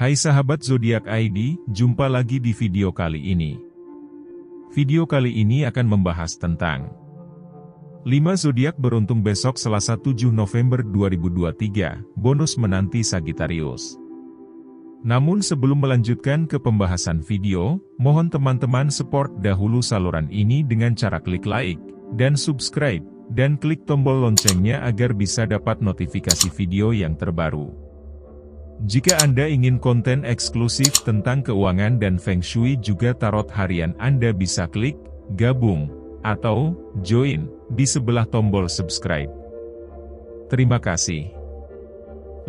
Hai sahabat zodiak ID, jumpa lagi di video kali ini. Video kali ini akan membahas tentang 5 zodiak beruntung besok Selasa 7 November 2023, bonus menanti Sagittarius. Namun sebelum melanjutkan ke pembahasan video, mohon teman-teman support dahulu saluran ini dengan cara klik like dan subscribe, dan klik tombol loncengnya agar bisa dapat notifikasi video yang terbaru. Jika Anda ingin konten eksklusif tentang keuangan dan Feng Shui juga tarot harian Anda bisa klik, gabung, atau join di sebelah tombol subscribe. Terima kasih.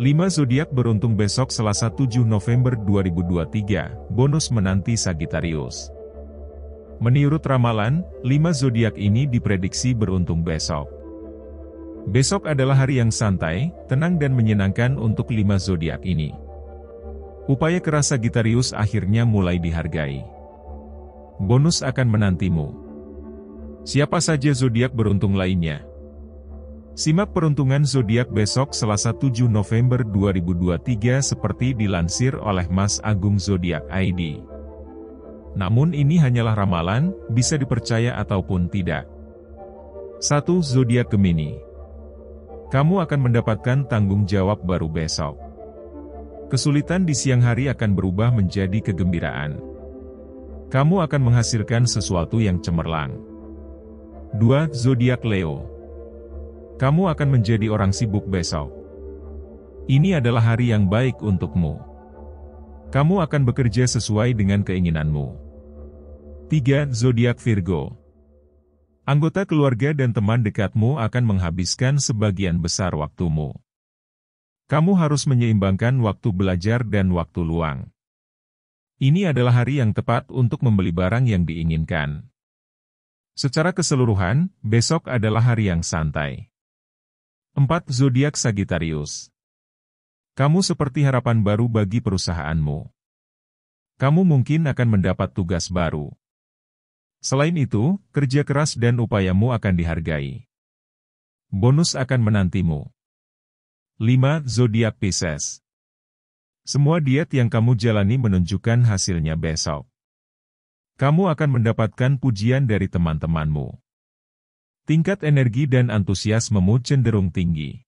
5 zodiak beruntung besok Selasa 7 November 2023, bonus menanti Sagittarius. Menurut ramalan, 5 zodiak ini diprediksi beruntung besok. Besok adalah hari yang santai, tenang dan menyenangkan untuk lima zodiak ini. Upaya keras Sagittarius akhirnya mulai dihargai. Bonus akan menantimu. Siapa saja zodiak beruntung lainnya? Simak peruntungan zodiak besok Selasa 7 November 2023 seperti dilansir oleh Mas Agung Zodiak ID. Namun ini hanyalah ramalan, bisa dipercaya ataupun tidak. 1. Zodiak Gemini kamu akan mendapatkan tanggung jawab baru besok. Kesulitan di siang hari akan berubah menjadi kegembiraan. Kamu akan menghasilkan sesuatu yang cemerlang. 2. Zodiak Leo Kamu akan menjadi orang sibuk besok. Ini adalah hari yang baik untukmu. Kamu akan bekerja sesuai dengan keinginanmu. 3. Zodiak Virgo Anggota keluarga dan teman dekatmu akan menghabiskan sebagian besar waktumu. Kamu harus menyeimbangkan waktu belajar dan waktu luang. Ini adalah hari yang tepat untuk membeli barang yang diinginkan. Secara keseluruhan, besok adalah hari yang santai. 4. Zodiak Sagittarius Kamu seperti harapan baru bagi perusahaanmu. Kamu mungkin akan mendapat tugas baru. Selain itu, kerja keras dan upayamu akan dihargai. Bonus akan menantimu. 5. Zodiak Pisces Semua diet yang kamu jalani menunjukkan hasilnya besok. Kamu akan mendapatkan pujian dari teman-temanmu. Tingkat energi dan antusias antusiasmemu cenderung tinggi.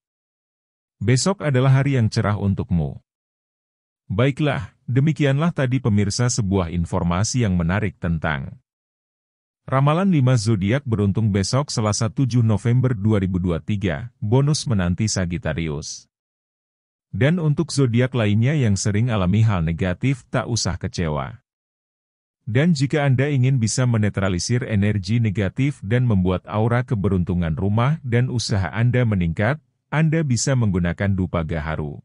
Besok adalah hari yang cerah untukmu. Baiklah, demikianlah tadi pemirsa sebuah informasi yang menarik tentang Ramalan 5 zodiak beruntung besok Selasa 7 November 2023, bonus menanti Sagittarius. Dan untuk zodiak lainnya yang sering alami hal negatif, tak usah kecewa. Dan jika Anda ingin bisa menetralisir energi negatif dan membuat aura keberuntungan rumah dan usaha Anda meningkat, Anda bisa menggunakan dupa gaharu.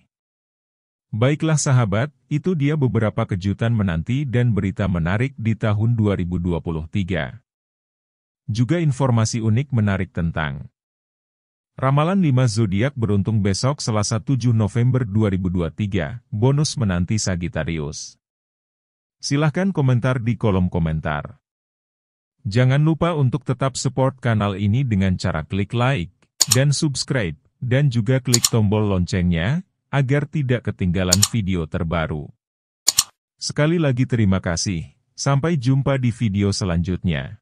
Baiklah sahabat, itu dia beberapa kejutan menanti dan berita menarik di tahun 2023. Juga informasi unik menarik tentang Ramalan 5 zodiak beruntung besok Selasa 7 November 2023, bonus menanti Sagittarius. Silahkan komentar di kolom komentar. Jangan lupa untuk tetap support kanal ini dengan cara klik like, dan subscribe, dan juga klik tombol loncengnya, agar tidak ketinggalan video terbaru. Sekali lagi terima kasih, sampai jumpa di video selanjutnya.